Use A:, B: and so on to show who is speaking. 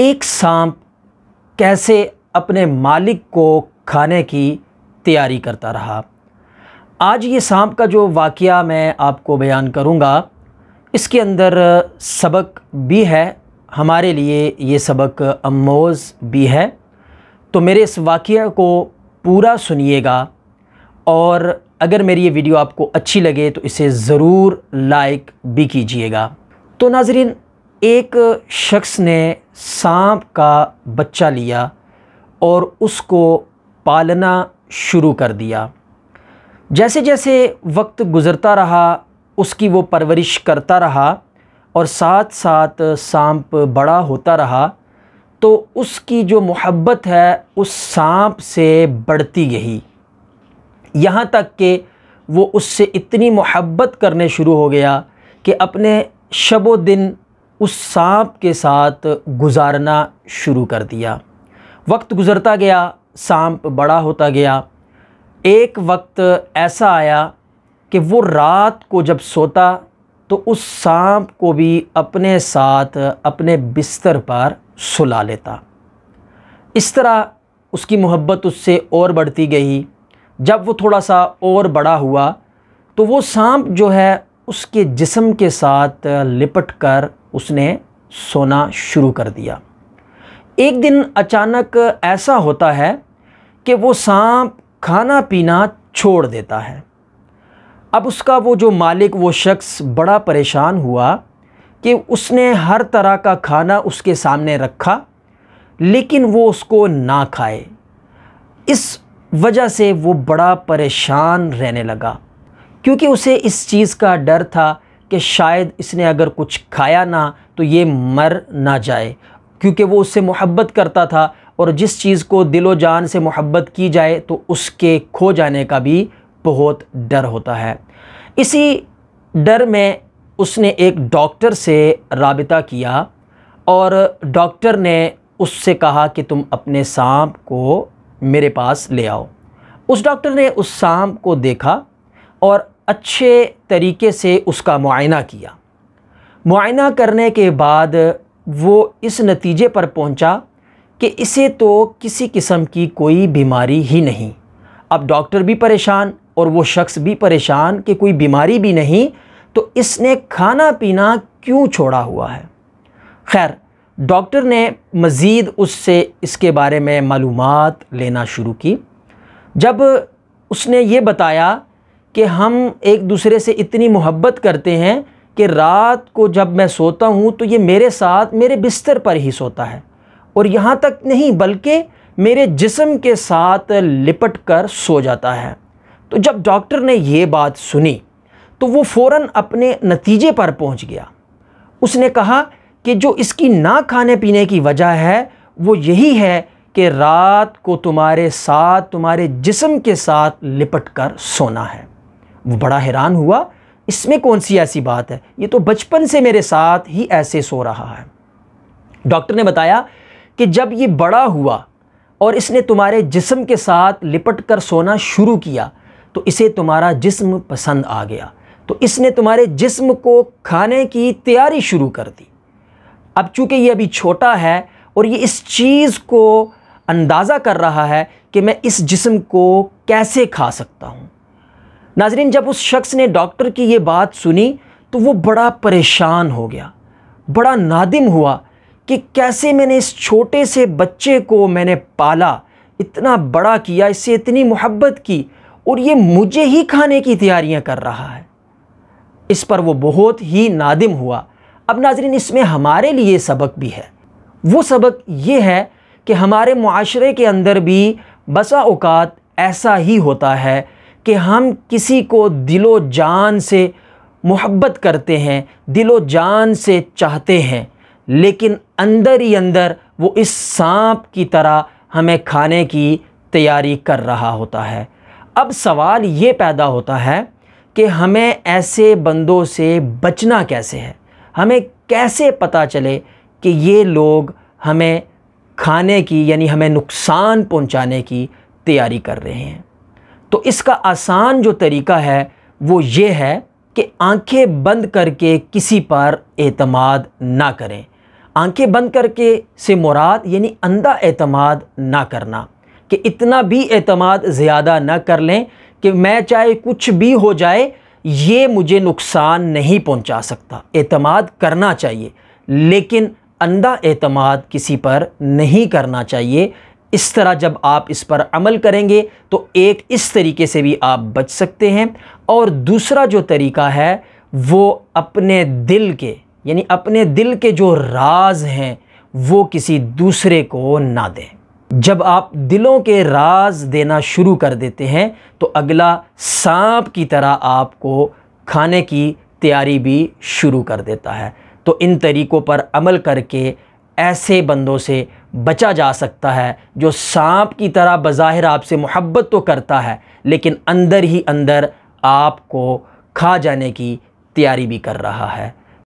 A: एक सांप कैसे अपने मालिक को खाने की तैयारी करता रहा आज ये सांप का जो वाक़ मैं आपको बयान करूँगा इसके अंदर सबक भी है हमारे लिए ये सबक अमोज़ भी है तो मेरे इस वाक्य को पूरा सुनिएगा और अगर मेरी ये वीडियो आपको अच्छी लगे तो इसे ज़रूर लाइक भी कीजिएगा तो नाजरीन एक शख्स ने सांप का बच्चा लिया और उसको पालना शुरू कर दिया जैसे जैसे वक्त गुज़रता रहा उसकी वो परवरिश करता रहा और साथ साथ सांप बड़ा होता रहा तो उसकी जो मोहब्बत है उस सांप से बढ़ती गई यहाँ तक कि वो उससे इतनी मोहब्बत करने शुरू हो गया कि अपने शबो दिन उस सांप के साथ गुजारना शुरू कर दिया वक्त गुज़रता गया सांप बड़ा होता गया एक वक्त ऐसा आया कि वो रात को जब सोता तो उस सांप को भी अपने साथ अपने बिस्तर पर सुला लेता इस तरह उसकी मोहब्बत उससे और बढ़ती गई जब वो थोड़ा सा और बड़ा हुआ तो वो सांप जो है उसके जिसम के साथ लिपट कर उसने सोना शुरू कर दिया एक दिन अचानक ऐसा होता है कि वो सांप खाना पीना छोड़ देता है अब उसका वो जो मालिक वो शख्स बड़ा परेशान हुआ कि उसने हर तरह का खाना उसके सामने रखा लेकिन वो उसको ना खाए इस वजह से वो बड़ा परेशान रहने लगा क्योंकि उसे इस चीज़ का डर था कि शायद इसने अगर कुछ खाया ना तो ये मर ना जाए क्योंकि वो उससे मोहब्बत करता था और जिस चीज़ को दिलो जान से मोहब्बत की जाए तो उसके खो जाने का भी बहुत डर होता है इसी डर में उसने एक डॉक्टर से रबता किया और डॉक्टर ने उससे कहा कि तुम अपने सांप को मेरे पास ले आओ उस डॉक्टर ने उस सांप को देखा और अच्छे तरीके से उसका मुआयना किया मुआयना करने के बाद वो इस नतीजे पर पहुंचा कि इसे तो किसी किस्म की कोई बीमारी ही नहीं अब डॉक्टर भी परेशान और वो शख्स भी परेशान कि कोई बीमारी भी नहीं तो इसने खाना पीना क्यों छोड़ा हुआ है खैर डॉक्टर ने मज़ीद उससे इसके बारे में मालूम लेना शुरू की जब उसने ये बताया कि हम एक दूसरे से इतनी मोहब्बत करते हैं कि रात को जब मैं सोता हूँ तो ये मेरे साथ मेरे बिस्तर पर ही सोता है और यहाँ तक नहीं बल्कि मेरे जिसम के साथ लिपट कर सो जाता है तो जब डॉक्टर ने ये बात सुनी तो वो फ़ौर अपने नतीजे पर पहुँच गया उसने कहा कि जो इसकी ना खाने पीने की वजह है वो यही है कि रात को तुम्हारे साथ तुम्हारे जिसम के साथ लिपट कर सोना है वो बड़ा हैरान हुआ इसमें कौन सी ऐसी बात है ये तो बचपन से मेरे साथ ही ऐसे सो रहा है डॉक्टर ने बताया कि जब ये बड़ा हुआ और इसने तुम्हारे जिस्म के साथ लिपट कर सोना शुरू किया तो इसे तुम्हारा जिस्म पसंद आ गया तो इसने तुम्हारे जिस्म को खाने की तैयारी शुरू कर दी अब चूँकि ये अभी छोटा है और ये इस चीज़ को अंदाज़ा कर रहा है कि मैं इस जिस्म को कैसे खा सकता हूँ नाजरीन जब उस शख्स ने डॉक्टर की ये बात सुनी तो वो बड़ा परेशान हो गया बड़ा नादिम हुआ कि कैसे मैंने इस छोटे से बच्चे को मैंने पाला इतना बड़ा किया इससे इतनी मोहब्बत की और ये मुझे ही खाने की तैयारियां कर रहा है इस पर वो बहुत ही नादिम हुआ अब नाजरीन इसमें हमारे लिए सबक भी है वो सबक ये है कि हमारे माशरे के अंदर भी बसा अवकात ऐसा ही होता है कि हम किसी को दिलो जान से मोहब्बत करते हैं दिलो जान से चाहते हैं लेकिन अंदर ही अंदर वो इस सांप की तरह हमें खाने की तैयारी कर रहा होता है अब सवाल ये पैदा होता है कि हमें ऐसे बंदों से बचना कैसे है हमें कैसे पता चले कि ये लोग हमें खाने की यानी हमें नुकसान पहुंचाने की तैयारी कर रहे हैं तो इसका आसान जो तरीका है वो ये है कि आंखें बंद करके किसी पर एतमाद ना करें आंखें बंद करके से मुराद यानी अंधा एतमाद ना करना कि इतना भी एतमाद ज़्यादा ना कर लें कि मैं चाहे कुछ भी हो जाए ये मुझे नुकसान नहीं पहुंचा सकता एतमाद करना चाहिए लेकिन अंधा एतमाद किसी पर नहीं करना चाहिए इस तरह जब आप इस पर अमल करेंगे तो एक इस तरीके से भी आप बच सकते हैं और दूसरा जो तरीका है वो अपने दिल के यानी अपने दिल के जो राज हैं वो किसी दूसरे को ना दें जब आप दिलों के राज देना शुरू कर देते हैं तो अगला सांप की तरह आपको खाने की तैयारी भी शुरू कर देता है तो इन तरीक़ों पर अमल करके ऐसे बंदों से बचा जा सकता है जो सांप की तरह बज़ाहिर आपसे मोहब्बत तो करता है लेकिन अंदर ही अंदर आपको खा जाने की तैयारी भी कर रहा है